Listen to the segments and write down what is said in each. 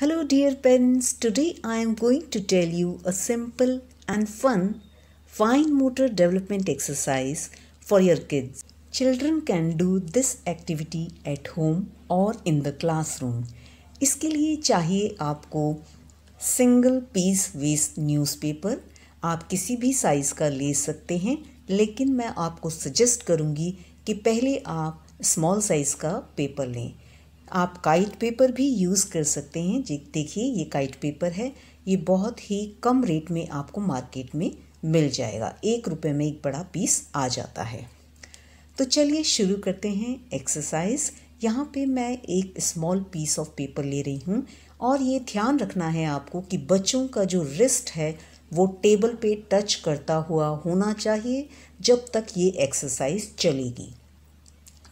Hello dear parents, today I am going to tell you a simple and fun fine motor development exercise for your kids. Children can do this activity at home or in the classroom. इसके लिए चाहिए आपको single piece waste newspaper आप किसी भी size का ले सकते हैं लेकिन मैं आपको सजेस्ट करूँगी कि पहले आप स्मॉल साइज़ का पेपर लें आप काइट पेपर भी यूज़ कर सकते हैं जी देखिए ये काइट पेपर है ये बहुत ही कम रेट में आपको मार्केट में मिल जाएगा एक रुपये में एक बड़ा पीस आ जाता है तो चलिए शुरू करते हैं एक्सरसाइज यहाँ पे मैं एक स्मॉल पीस ऑफ पेपर ले रही हूँ और ये ध्यान रखना है आपको कि बच्चों का जो रिस्ट है वो टेबल पे टच करता हुआ होना चाहिए जब तक ये एक्सरसाइज चलेगी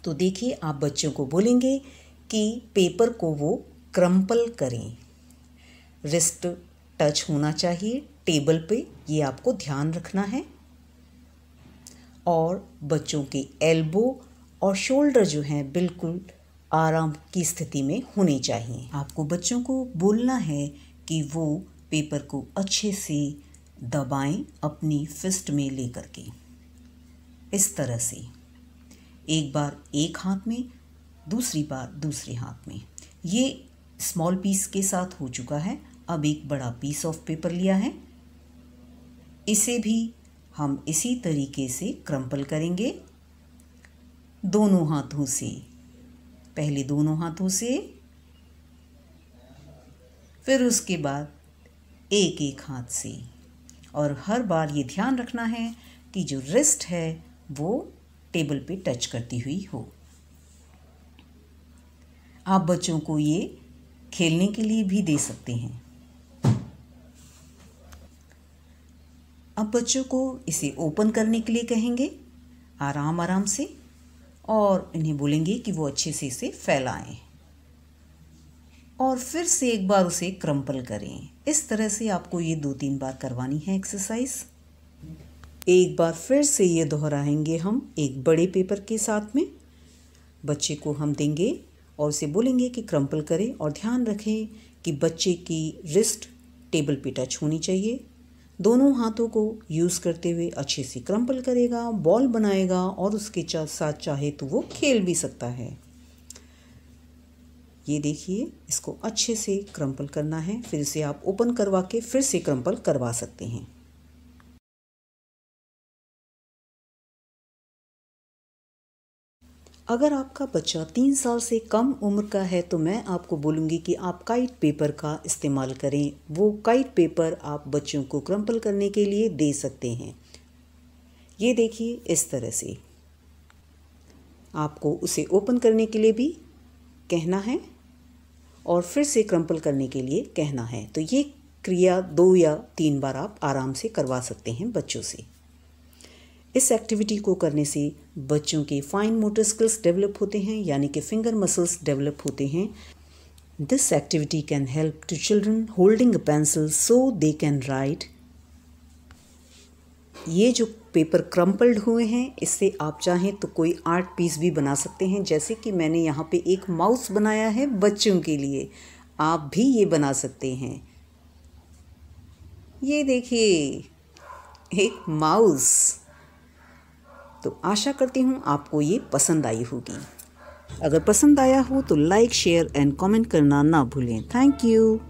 तो देखिए आप बच्चों को बोलेंगे कि पेपर को वो क्रम्पल करें रिस्ट टच होना चाहिए टेबल पे ये आपको ध्यान रखना है और बच्चों के एल्बो और शोल्डर जो हैं बिल्कुल आराम की स्थिति में होने चाहिए आपको बच्चों को बोलना है कि वो पेपर को अच्छे से दबाएं अपनी फिस्ट में लेकर के इस तरह से एक बार एक हाथ में दूसरी बार दूसरे हाथ में ये स्मॉल पीस के साथ हो चुका है अब एक बड़ा पीस ऑफ पेपर लिया है इसे भी हम इसी तरीके से क्रम्पल करेंगे दोनों हाथों से पहले दोनों हाथों से फिर उसके बाद एक एक हाथ से और हर बार ये ध्यान रखना है कि जो रिस्ट है वो टेबल पे टच करती हुई हो आप बच्चों को ये खेलने के लिए भी दे सकते हैं अब बच्चों को इसे ओपन करने के लिए कहेंगे आराम आराम से और इन्हें बोलेंगे कि वो अच्छे से इसे फैलाएं और फिर से एक बार उसे क्रम्पल करें इस तरह से आपको ये दो तीन बार करवानी है एक्सरसाइज एक बार फिर से ये दोहराएंगे हम एक बड़े पेपर के साथ में बच्चे को हम देंगे और उसे बोलेंगे कि क्रम्पल करें और ध्यान रखें कि बच्चे की रिस्ट टेबल पे टच होनी चाहिए दोनों हाथों को यूज़ करते हुए अच्छे से क्रम्पल करेगा बॉल बनाएगा और उसके साथ चाहे तो वो खेल भी सकता है ये देखिए इसको अच्छे से क्रम्पल करना है फिर इसे आप ओपन करवा के फिर से क्रम्पल करवा सकते हैं अगर आपका बच्चा तीन साल से कम उम्र का है तो मैं आपको बोलूँगी कि आप काइट पेपर का इस्तेमाल करें वो काइट पेपर आप बच्चों को क्रम्पल करने के लिए दे सकते हैं ये देखिए इस तरह से आपको उसे ओपन करने के लिए भी कहना है और फिर से क्रम्पल करने के लिए कहना है तो ये क्रिया दो या तीन बार आप आराम से करवा सकते हैं बच्चों से इस एक्टिविटी को करने से बच्चों के फाइन मोटर स्किल्स डेवलप होते हैं यानी कि फिंगर मसल्स डेवलप होते हैं this activity can help to children holding a pencil so they can write ये जो पेपर क्रम्पल्ड हुए हैं इससे आप चाहें तो कोई आर्ट पीस भी बना सकते हैं जैसे कि मैंने यहाँ पे एक माउस बनाया है बच्चों के लिए आप भी ये बना सकते हैं ये देखिए एक माउस तो आशा करती हूँ आपको ये पसंद आई होगी अगर पसंद आया हो तो लाइक शेयर एंड कमेंट करना ना भूलें थैंक यू